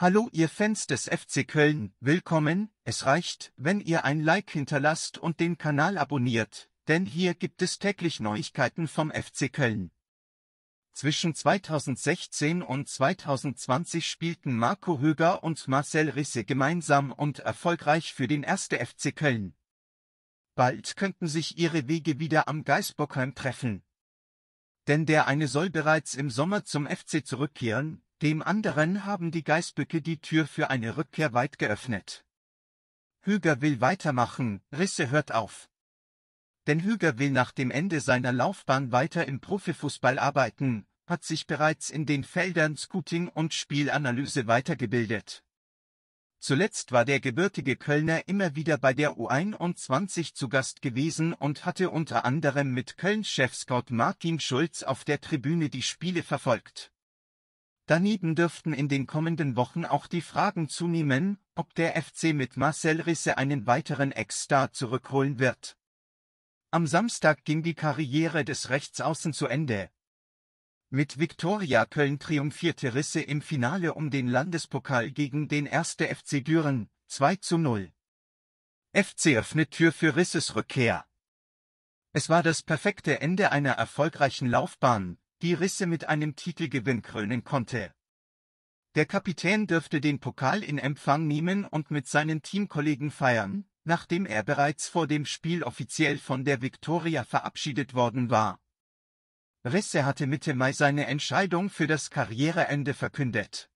Hallo ihr Fans des FC Köln, willkommen, es reicht, wenn ihr ein Like hinterlasst und den Kanal abonniert, denn hier gibt es täglich Neuigkeiten vom FC Köln. Zwischen 2016 und 2020 spielten Marco Höger und Marcel Risse gemeinsam und erfolgreich für den 1. FC Köln. Bald könnten sich ihre Wege wieder am Geisbockheim treffen. Denn der eine soll bereits im Sommer zum FC zurückkehren, dem anderen haben die Geißböcke die Tür für eine Rückkehr weit geöffnet. Hüger will weitermachen, Risse hört auf. Denn Hüger will nach dem Ende seiner Laufbahn weiter im Profifußball arbeiten, hat sich bereits in den Feldern Scouting und Spielanalyse weitergebildet. Zuletzt war der gebürtige Kölner immer wieder bei der U21 zu Gast gewesen und hatte unter anderem mit Kölns Chefscout Martin Schulz auf der Tribüne die Spiele verfolgt. Daneben dürften in den kommenden Wochen auch die Fragen zunehmen, ob der FC mit Marcel Risse einen weiteren Ex-Star zurückholen wird. Am Samstag ging die Karriere des Rechtsaußen zu Ende. Mit Viktoria Köln triumphierte Risse im Finale um den Landespokal gegen den 1. FC Düren, 2 zu 0. FC öffnet Tür für Risses Rückkehr. Es war das perfekte Ende einer erfolgreichen Laufbahn, die Risse mit einem Titelgewinn krönen konnte. Der Kapitän dürfte den Pokal in Empfang nehmen und mit seinen Teamkollegen feiern, nachdem er bereits vor dem Spiel offiziell von der Viktoria verabschiedet worden war. Risse hatte Mitte Mai seine Entscheidung für das Karriereende verkündet.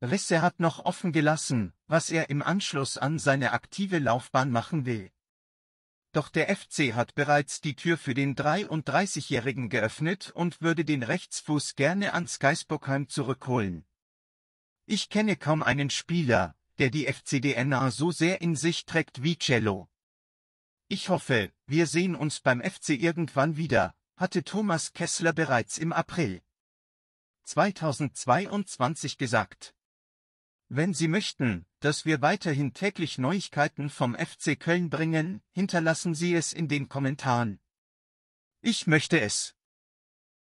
Risse hat noch offen gelassen, was er im Anschluss an seine aktive Laufbahn machen will. Doch der FC hat bereits die Tür für den 33-Jährigen geöffnet und würde den Rechtsfuß gerne an Skyspokheim zurückholen. Ich kenne kaum einen Spieler, der die FC-DNA so sehr in sich trägt wie Cello. Ich hoffe, wir sehen uns beim FC irgendwann wieder, hatte Thomas Kessler bereits im April 2022 gesagt. Wenn Sie möchten, dass wir weiterhin täglich Neuigkeiten vom FC Köln bringen, hinterlassen Sie es in den Kommentaren. Ich möchte es.